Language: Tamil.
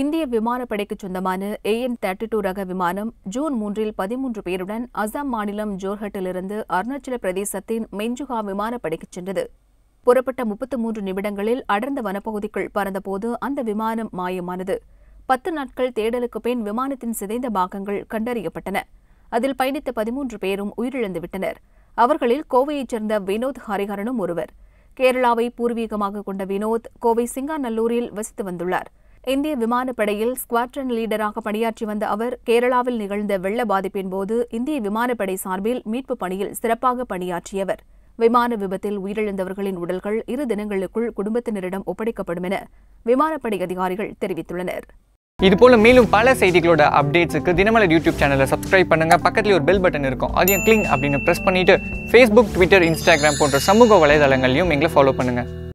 இந்திய விமானப்படைக்கு சொந்தமான ஏஎன் தேர்ட்டி டூ ரக விமானம் ஜூன் மூன்றில் பதிமூன்று பேருடன் அசாம் மாநிலம் ஜோர்ஹட்டிலிருந்து அருணாச்சல பிரதேசத்தின் மெஞ்சுகா விமானப்படைக்கு சென்றது புறப்பட்ட முப்பத்து மூன்று நிமிடங்களில் அடர்ந்த வனப்பகுதிக்குள் பறந்தபோது அந்த விமானம் மாயமானது பத்து நாட்கள் தேடலுக்கு பின் விமானத்தின் சிதைந்த பாகங்கள் கண்டறியப்பட்டன அதில் பயணித்த பதிமூன்று பேரும் உயிரிழந்துவிட்டனர் அவர்களில் கோவையைச் சேர்ந்த வினோத் ஹரிஹரனும் ஒருவர் கேரளாவை பூர்வீகமாக கொண்ட வினோத் கோவை சிங்காநல்லூரில் வசித்து வந்துள்ளார் இந்திய விமானப்படையில் ஸ்குவாட்ரன் லீடராக பணியாற்றி வந்த அவர் கேரளாவில் நிகழ்ந்த வெள்ள பாதிப்பின் போது இந்திய விமானப்படை சார்பில் மீட்பு பணியில் சிறப்பாக பணியாற்றியவர் விமான விபத்தில் உயிரிழந்தவர்களின் உடல்கள் இரு தினங்களுக்குள் குடும்பத்தினரிடம் ஒப்படைக்கப்படும் என விமானப்படை அதிகாரிகள் தெரிவித்துள்ளனர் இதுபோல மேலும் பல செய்திகளோட அப்டேட்ஸுக்கு தினமலர் யூடியூப் சேனலை சப்ஸ்கிரைப் பண்ணுங்க பக்கத்துல ஒரு பெல் பட்டன் இருக்கும் அதையும் கிளிங் அப்படின்னு பிரஸ் பண்ணிட்டு ஃபேஸ்புக் ட்விட்டர் இன்ஸ்டாகிராம் போன்ற சமூக வலைதளங்களையும் எங்களை ஃபாலோ பண்ணுங்க